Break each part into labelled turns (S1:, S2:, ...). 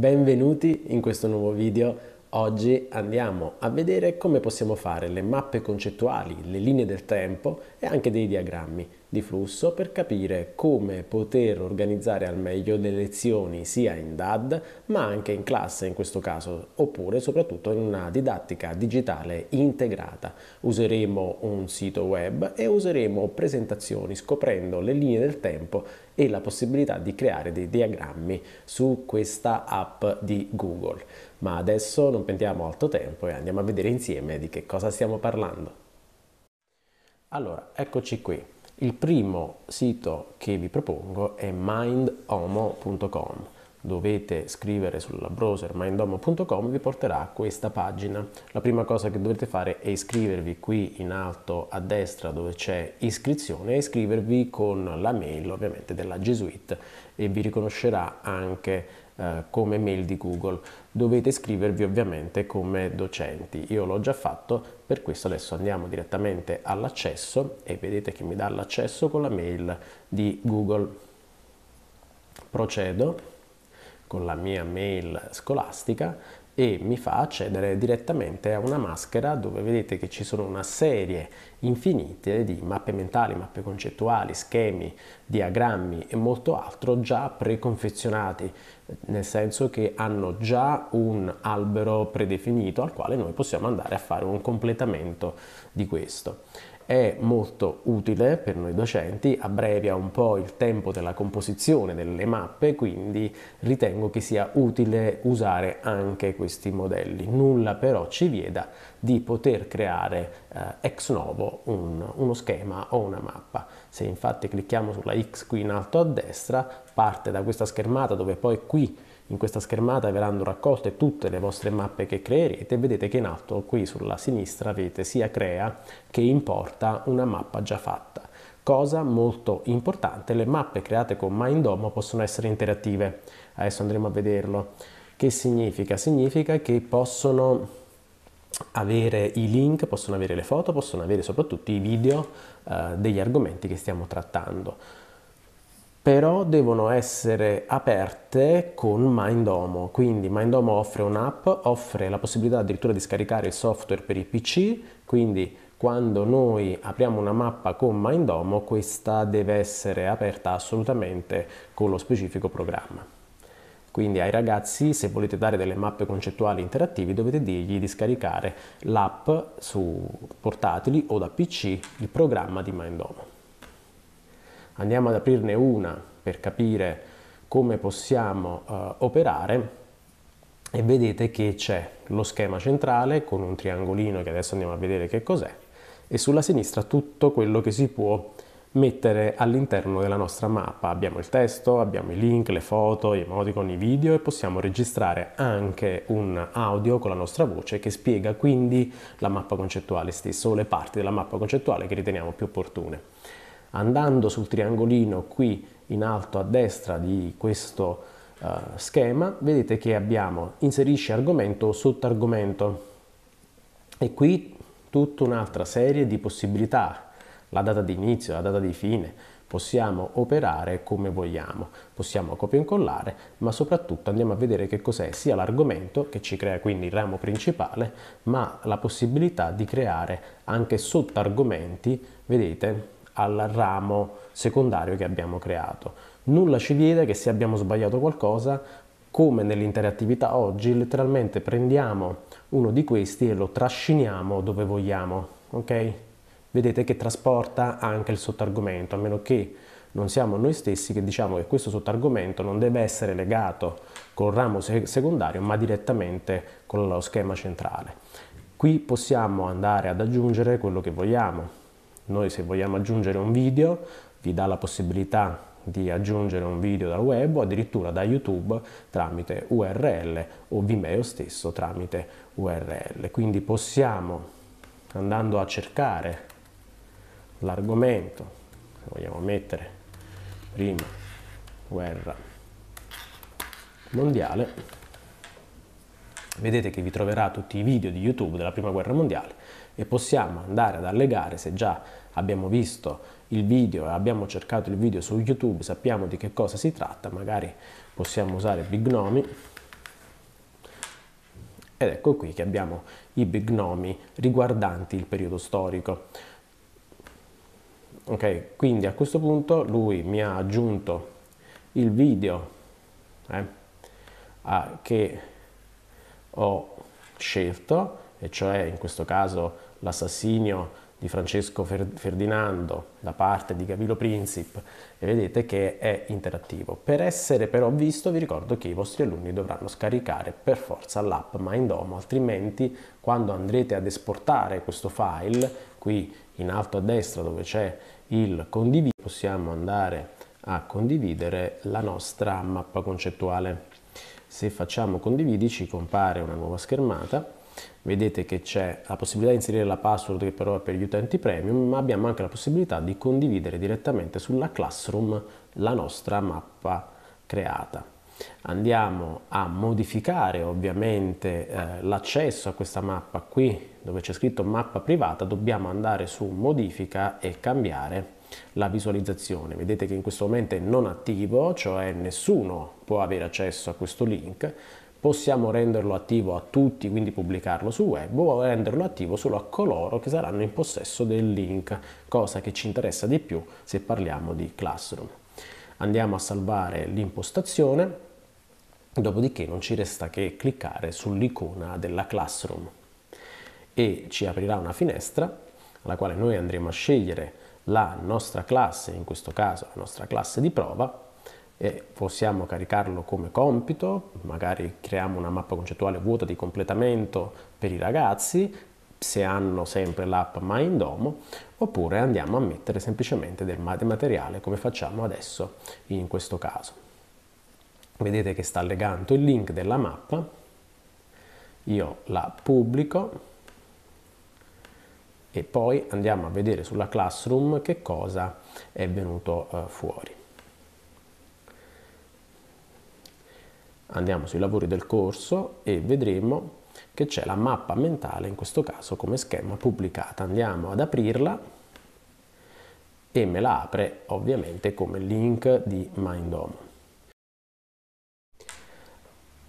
S1: Benvenuti in questo nuovo video. Oggi andiamo a vedere come possiamo fare le mappe concettuali, le linee del tempo e anche dei diagrammi di flusso per capire come poter organizzare al meglio le lezioni sia in DAD ma anche in classe in questo caso oppure soprattutto in una didattica digitale integrata. Useremo un sito web e useremo presentazioni scoprendo le linee del tempo e la possibilità di creare dei diagrammi su questa app di Google. Ma adesso non pentiamo altro tempo e andiamo a vedere insieme di che cosa stiamo parlando. Allora, eccoci qui. Il primo sito che vi propongo è mindhomo.com. Dovete scrivere sul browser mindhomo.com vi porterà a questa pagina. La prima cosa che dovete fare è iscrivervi qui in alto a destra dove c'è iscrizione e iscrivervi con la mail ovviamente della G e vi riconoscerà anche eh, come mail di Google. Dovete iscrivervi ovviamente come docenti. Io l'ho già fatto, per questo adesso andiamo direttamente all'accesso e vedete che mi dà l'accesso con la mail di Google. Procedo con la mia mail scolastica e mi fa accedere direttamente a una maschera dove vedete che ci sono una serie infinite di mappe mentali, mappe concettuali, schemi, diagrammi e molto altro già preconfezionati, nel senso che hanno già un albero predefinito al quale noi possiamo andare a fare un completamento di questo è molto utile per noi docenti, abbrevia un po' il tempo della composizione delle mappe, quindi ritengo che sia utile usare anche questi modelli. Nulla però ci vieta di poter creare eh, ex novo un, uno schema o una mappa. Se infatti clicchiamo sulla X qui in alto a destra, parte da questa schermata dove poi qui in questa schermata verranno raccolte tutte le vostre mappe che creerete e vedete che in alto qui sulla sinistra avete sia crea che importa una mappa già fatta. Cosa molto importante, le mappe create con Mindomo possono essere interattive. Adesso andremo a vederlo. Che significa? Significa che possono avere i link, possono avere le foto, possono avere soprattutto i video eh, degli argomenti che stiamo trattando però devono essere aperte con Mindomo, quindi Mindomo offre un'app, offre la possibilità addirittura di scaricare il software per i PC, quindi quando noi apriamo una mappa con Mindomo questa deve essere aperta assolutamente con lo specifico programma. Quindi ai ragazzi se volete dare delle mappe concettuali interattivi, dovete dirgli di scaricare l'app su portatili o da PC, il programma di Mindomo andiamo ad aprirne una per capire come possiamo eh, operare e vedete che c'è lo schema centrale con un triangolino che adesso andiamo a vedere che cos'è e sulla sinistra tutto quello che si può mettere all'interno della nostra mappa. Abbiamo il testo, abbiamo i link, le foto, gli emoticon, i video e possiamo registrare anche un audio con la nostra voce che spiega quindi la mappa concettuale stessa o le parti della mappa concettuale che riteniamo più opportune andando sul triangolino qui in alto a destra di questo uh, schema vedete che abbiamo inserisci argomento sotto argomento e qui tutta un'altra serie di possibilità la data di inizio, la data di fine possiamo operare come vogliamo, possiamo copia e incollare, ma soprattutto andiamo a vedere che cos'è sia l'argomento che ci crea quindi il ramo principale, ma la possibilità di creare anche sottargomenti, vedete, al ramo secondario che abbiamo creato. Nulla ci vieta che se abbiamo sbagliato qualcosa, come nell'interattività oggi, letteralmente prendiamo uno di questi e lo trasciniamo dove vogliamo, ok? Vedete che trasporta anche il sottargomento, a meno che non siamo noi stessi che diciamo che questo sottargomento non deve essere legato col ramo secondario, ma direttamente con lo schema centrale. Qui possiamo andare ad aggiungere quello che vogliamo, noi se vogliamo aggiungere un video, vi dà la possibilità di aggiungere un video dal web o addirittura da YouTube tramite URL o Vimeo stesso tramite URL. Quindi possiamo, andando a cercare l'argomento, se vogliamo mettere prima guerra mondiale, vedete che vi troverà tutti i video di YouTube della Prima Guerra Mondiale e possiamo andare ad allegare se già abbiamo visto il video e abbiamo cercato il video su YouTube, sappiamo di che cosa si tratta, magari possiamo usare Big Nomi. ed ecco qui che abbiamo i Big Nomi riguardanti il periodo storico. Ok, quindi a questo punto lui mi ha aggiunto il video eh, a, che ho scelto, e cioè in questo caso l'assassinio di Francesco Ferdinando da parte di Gavilo Princip e vedete che è interattivo. Per essere però visto vi ricordo che i vostri alunni dovranno scaricare per forza l'app MindOmo, altrimenti quando andrete ad esportare questo file, qui in alto a destra dove c'è il condividi, possiamo andare a condividere la nostra mappa concettuale. Se facciamo condividici compare una nuova schermata, vedete che c'è la possibilità di inserire la password che però è per gli utenti premium, ma abbiamo anche la possibilità di condividere direttamente sulla Classroom la nostra mappa creata andiamo a modificare ovviamente eh, l'accesso a questa mappa qui dove c'è scritto mappa privata dobbiamo andare su modifica e cambiare la visualizzazione. Vedete che in questo momento è non attivo, cioè nessuno può avere accesso a questo link. Possiamo renderlo attivo a tutti, quindi pubblicarlo su web, o renderlo attivo solo a coloro che saranno in possesso del link, cosa che ci interessa di più se parliamo di Classroom. Andiamo a salvare l'impostazione, dopodiché non ci resta che cliccare sull'icona della Classroom e ci aprirà una finestra alla quale noi andremo a scegliere la nostra classe, in questo caso la nostra classe di prova, e possiamo caricarlo come compito, magari creiamo una mappa concettuale vuota di completamento per i ragazzi, se hanno sempre l'app ma in domo, oppure andiamo a mettere semplicemente del materiale come facciamo adesso in questo caso. Vedete che sta allegando il link della mappa, io la pubblico, e poi andiamo a vedere sulla classroom che cosa è venuto eh, fuori. Andiamo sui lavori del corso e vedremo che c'è la mappa mentale, in questo caso come schema pubblicata. Andiamo ad aprirla e me la apre ovviamente come link di Mindomo.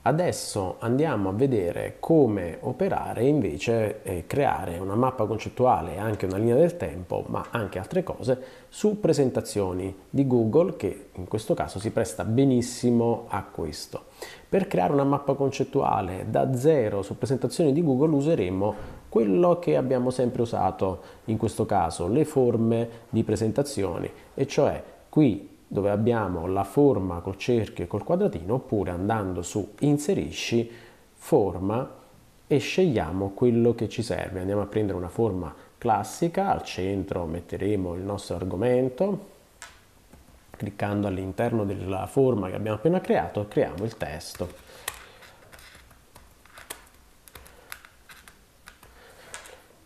S1: Adesso andiamo a vedere come operare invece eh, creare una mappa concettuale, anche una linea del tempo, ma anche altre cose su presentazioni di Google che in questo caso si presta benissimo a questo. Per creare una mappa concettuale da zero su presentazioni di Google useremo quello che abbiamo sempre usato in questo caso, le forme di presentazioni, e cioè qui dove abbiamo la forma col cerchio e col quadratino oppure andando su inserisci forma e scegliamo quello che ci serve andiamo a prendere una forma classica al centro metteremo il nostro argomento cliccando all'interno della forma che abbiamo appena creato creiamo il testo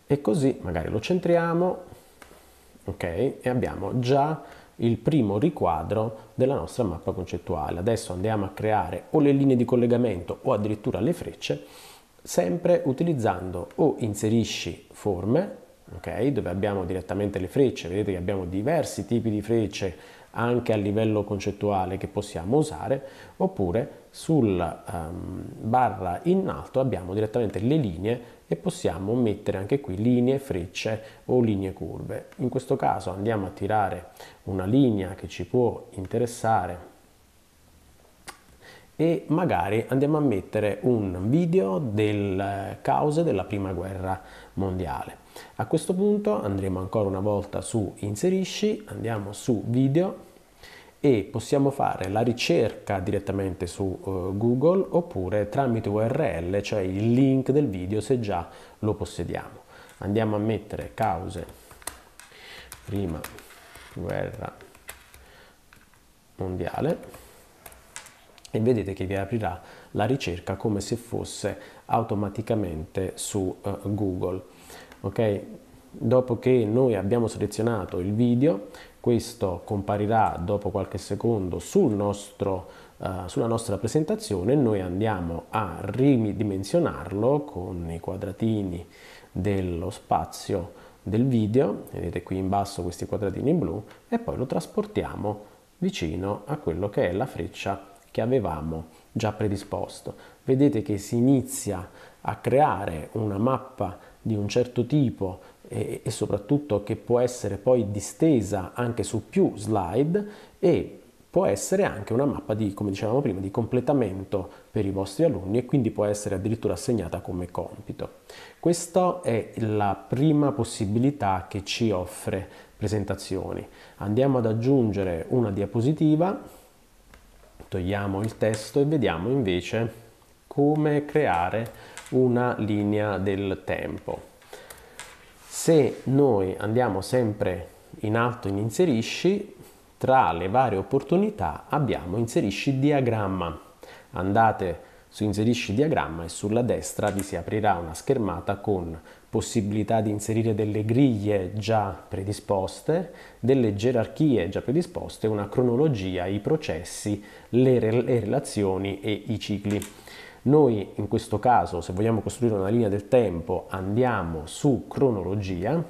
S1: e così magari lo centriamo ok e abbiamo già il primo riquadro della nostra mappa concettuale. Adesso andiamo a creare o le linee di collegamento o addirittura le frecce, sempre utilizzando o inserisci forme, okay, dove abbiamo direttamente le frecce, vedete che abbiamo diversi tipi di frecce anche a livello concettuale che possiamo usare, oppure sulla um, ehm, barra in alto abbiamo direttamente le linee e possiamo mettere anche qui linee frecce o linee curve in questo caso andiamo a tirare una linea che ci può interessare e magari andiamo a mettere un video del eh, cause della prima guerra mondiale a questo punto andremo ancora una volta su inserisci andiamo su video e possiamo fare la ricerca direttamente su uh, Google oppure tramite URL, cioè il link del video se già lo possediamo. Andiamo a mettere cause prima guerra mondiale e vedete che vi aprirà la ricerca come se fosse automaticamente su uh, Google. Okay? Dopo che noi abbiamo selezionato il video, questo comparirà dopo qualche secondo sul nostro, uh, sulla nostra presentazione, noi andiamo a ridimensionarlo con i quadratini dello spazio del video, vedete qui in basso questi quadratini blu, e poi lo trasportiamo vicino a quello che è la freccia che avevamo già predisposto. Vedete che si inizia a creare una mappa di un certo tipo e, e soprattutto che può essere poi distesa anche su più slide e può essere anche una mappa di, come dicevamo prima, di completamento per i vostri alunni e quindi può essere addirittura assegnata come compito. Questa è la prima possibilità che ci offre presentazioni. Andiamo ad aggiungere una diapositiva, togliamo il testo e vediamo invece come creare una linea del tempo. Se noi andiamo sempre in alto in inserisci, tra le varie opportunità abbiamo inserisci diagramma. Andate su inserisci diagramma e sulla destra vi si aprirà una schermata con possibilità di inserire delle griglie già predisposte, delle gerarchie già predisposte, una cronologia, i processi, le, re le relazioni e i cicli. Noi in questo caso, se vogliamo costruire una linea del tempo, andiamo su cronologia.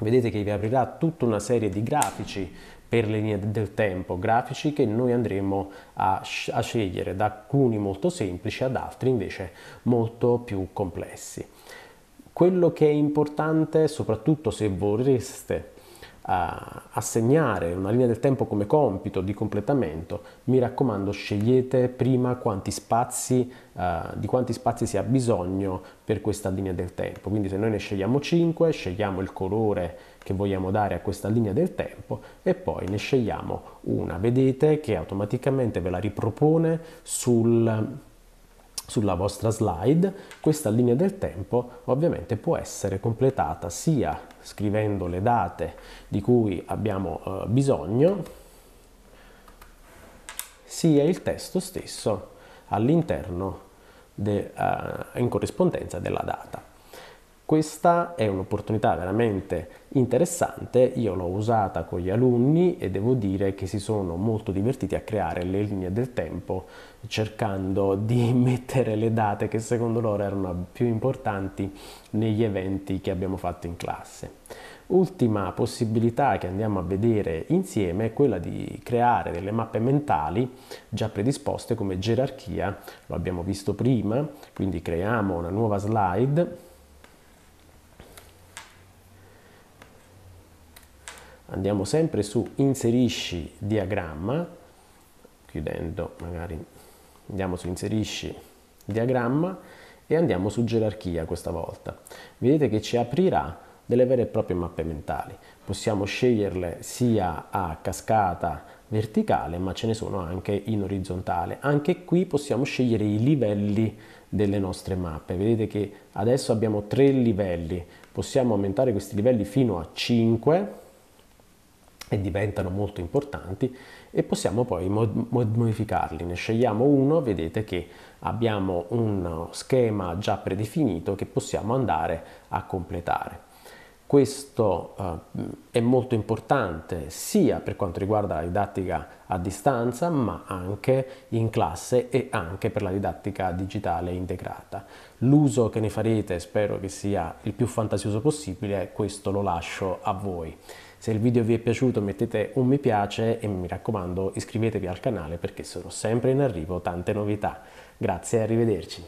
S1: Vedete che vi aprirà tutta una serie di grafici per le linee del tempo, grafici che noi andremo a, a scegliere da alcuni molto semplici ad altri invece molto più complessi. Quello che è importante, soprattutto se vorreste assegnare una linea del tempo come compito di completamento, mi raccomando scegliete prima quanti spazi, uh, di quanti spazi si ha bisogno per questa linea del tempo. Quindi se noi ne scegliamo 5, scegliamo il colore che vogliamo dare a questa linea del tempo e poi ne scegliamo una. Vedete che automaticamente ve la ripropone sul sulla vostra slide. Questa linea del tempo ovviamente può essere completata sia scrivendo le date di cui abbiamo eh, bisogno, sia il testo stesso all'interno uh, in corrispondenza della data. Questa è un'opportunità veramente interessante, io l'ho usata con gli alunni e devo dire che si sono molto divertiti a creare le linee del tempo cercando di mettere le date che secondo loro erano più importanti negli eventi che abbiamo fatto in classe. Ultima possibilità che andiamo a vedere insieme è quella di creare delle mappe mentali già predisposte come gerarchia, lo abbiamo visto prima, quindi creiamo una nuova slide andiamo sempre su inserisci diagramma, chiudendo magari, andiamo su inserisci diagramma e andiamo su gerarchia questa volta. Vedete che ci aprirà delle vere e proprie mappe mentali. Possiamo sceglierle sia a cascata verticale, ma ce ne sono anche in orizzontale. Anche qui possiamo scegliere i livelli delle nostre mappe. Vedete che adesso abbiamo tre livelli. Possiamo aumentare questi livelli fino a 5 e diventano molto importanti e possiamo poi mod- modificarli. Ne scegliamo uno, vedete che abbiamo uno schema già predefinito che possiamo andare a completare. Questo eh, è molto importante sia per quanto riguarda la didattica a distanza, ma anche in classe e anche per la didattica digitale integrata. L'uso che ne farete spero che sia il più fantasioso possibile, questo lo lascio a voi. Se il video vi è piaciuto mettete un mi piace e mi raccomando iscrivetevi al canale perché sono sempre in arrivo tante novità. Grazie e arrivederci.